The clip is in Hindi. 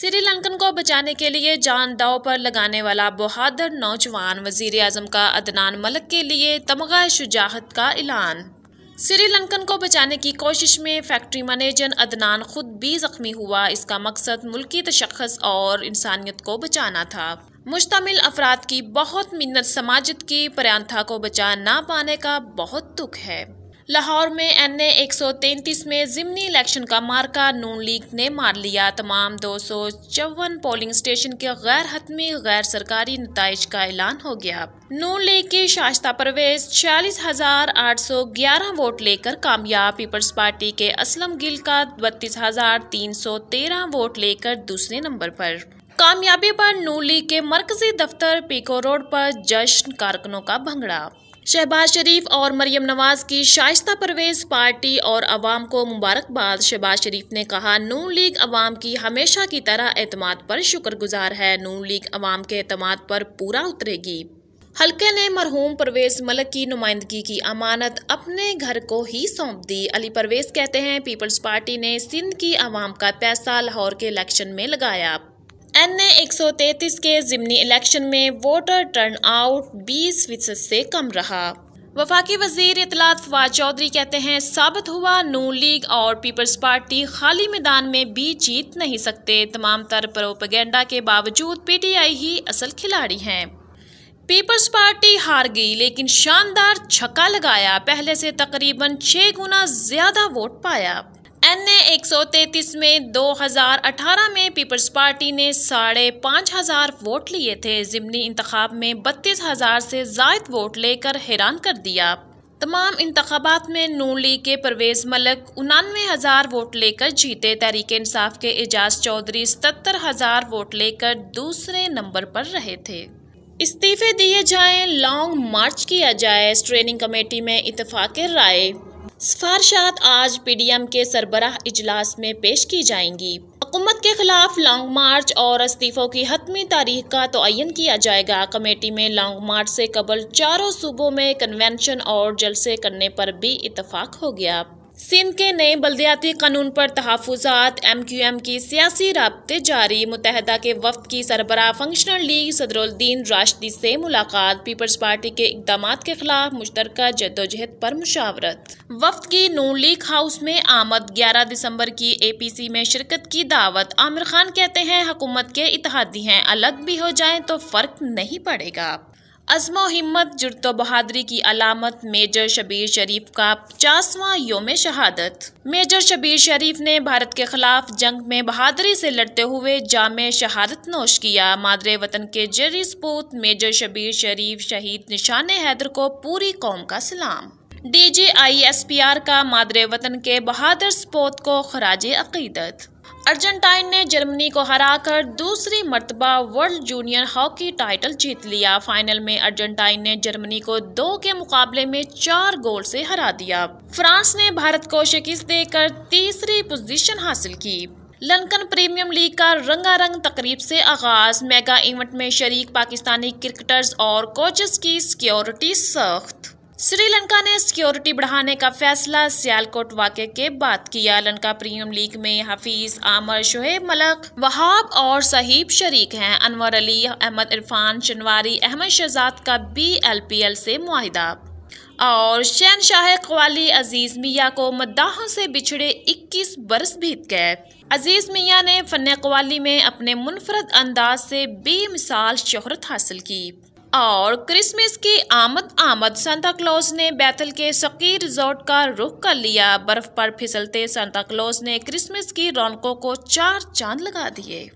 श्रीलंकन को बचाने के लिए जान दाव पर लगाने वाला बहादुर नौजवान वजीर अजम का अदनान मलक के लिए तमगा शुजाहत का ऐलान श्रीलंकन को बचाने की कोशिश में फैक्ट्री मैनेजर अदनान खुद भी जख्मी हुआ इसका मकसद मुल्की तशखस और इंसानियत को बचाना था मुश्तमिल अफराद की बहुत मिन्नत समाजत की परंथा को बचा ना पाने का बहुत दुख है लाहौर में एन ए एक सौ में ज़िमनी इलेक्शन का मार्का नून लीग ने मार लिया तमाम दो सौ चौवन पोलिंग स्टेशन के गैर हतमी गैर सरकारी नतज का ऐलान हो गया नून लीग की शाश्ता परवेज छियालीस हजार आठ सौ ग्यारह वोट लेकर कामयाब पीपल्स पार्टी के असलम गिल का बत्तीस हजार तीन सौ तेरह वोट लेकर दूसरे नंबर पर कामयाबी पर नू लीग के मरकजी दफ्तर पीको रोड पर जश्न कारकनों का भंगड़ा शहबाज शरीफ और मरियम नवाज की शाइस्ता परवेज पार्टी और अवाम को मुबारकबाद शहबाज शरीफ ने कहा नून लीग अवाम की हमेशा की तरह एतम पर शुक्रगुजार है नून लीग अवाम के अतमाद पर पूरा उतरेगी हल्के ने मरहूम परवेज मलक की नुमाइंदगी की अमानत अपने घर को ही सौंप दी अली परवेज कहते हैं पीपल्स पार्टी ने सिंध की आवाम का पैसा लाहौर के इलेक्शन में लगाया एन ए एक सौ तैतीस के जिमनी इलेक्शन में वोटर टर्न आउट बीस फीसद से कम रहा वफाकी वजीर इतलात फवाद चौधरी कहते हैं साबित हुआ नू लीग और पीपल्स पार्टी खाली मैदान में भी जीत नहीं सकते तमाम तर प्रोपगेंडा के बावजूद पी टी आई ही असल खिलाड़ी हैं पीपल्स पार्टी हार गई लेकिन शानदार छक्का लगाया पहले से तकरीबन छः गुना ज़्यादा वोट पाया एन ए एक सौ तैतीस में 2018 में पीपल्स पार्टी ने साढ़े पाँच हज़ार वोट लिए थे जिमनी इंतखब में बत्तीस हज़ार से जायद वोट लेकर हैरान कर दिया तमाम इंतबात में नू लीग के परवेज़ मलक उनानवे हज़ार वोट लेकर जीते तहरीक इंसाफ के एजाज चौधरी सतर हज़ार वोट लेकर दूसरे नंबर पर रहे थे इस्तीफ़े दिए जाएं लॉन्ग मार्च किया जाए ट्रेनिंग कमेटी में इतफाक़ राय सिफारशात आज पी डी एम के सरबराह इजलास में पेश की जाएंगी हुकूमत के खिलाफ लॉन्ग मार्च और इस्तीफ़ों की हतमी तारीख का तयन किया जाएगा कमेटी में लॉन्ग मार्च से कबल चारों सूबों में कन्वेंशन और जलसे करने पर भी इतफाक़ हो गया सिंध के नए बल्दियाती कानून पर तहफात एम क्यू एम की सियासी रबते जारी मुतहदा के वफद की सरबरा फंक्शनल लीग सदरुद्दीन राशदी से मुलाकात पीपल्स पार्टी के इकदाम के खिलाफ मुश्तर जदोजहद पर मुशावरत वफद की नू लीग हाउस में आमद ग्यारह दिसंबर की ए पी सी में शिरकत की दावत आमिर खान कहते हैं हकूमत के इतिहादी हैं अलग भी हो जाए तो फर्क नहीं पड़ेगा अजमो हिम्मत जुर्त बहादरी की अलामत मेजर शबीर शरीफ का पचासवा योम शहादत मेजर शबीर शरीफ ने भारत के खिलाफ जंग में बहादरी से लड़ते हुए जाम शहादत नोश किया मादरे वतन के जरी सपूत मेजर शबीर शरीफ शहीद निशान हैदर को पूरी कौम का सलाम D G I S P R का मादरे वतन के बहादुर सपोत को खराज अकीदत अर्जेंटाइन ने जर्मनी को हराकर दूसरी मरतबा वर्ल्ड जूनियर हॉकी टाइटल जीत लिया फाइनल में अर्जेंटाइन ने जर्मनी को दो के मुकाबले में चार गोल से हरा दिया फ्रांस ने भारत को शिकस्त देकर तीसरी पोजीशन हासिल की लंकन प्रीमियम लीग का रंगारंग तकरीब से आगाज मेगा इवेंट में शरीक पाकिस्तानी क्रिकेटर्स और कोचेस की सिक्योरिटी सख्त श्रीलंका ने सिक्योरिटी बढ़ाने का फैसला सियालकोट वाक्य के बाद किया लंका प्रीमियर लीग में हफीज आमर शोहेब मलक वहाब और सहीब शरीक हैं अनवर अली अहमद इरफान शनवारी अहमद शहजाद का बी एल पी एल से मुहिदा और शहन शाह कवाली अजीज़ मियाँ को मद्दाहों से बिछड़े 21 बरस बीत गए अजीज़ मियाँ ने फ़न कवाली में अपने मुनफरद अंदाज से बेमिसाल शहरत हासिल की और क्रिसमस की आमद आमद सांता क्लॉज ने बैतल के सकी रिजॉर्ट का रुख कर लिया बर्फ पर फिसलते सांता क्लॉज ने क्रिसमस की रौनकों को चार चांद लगा दिए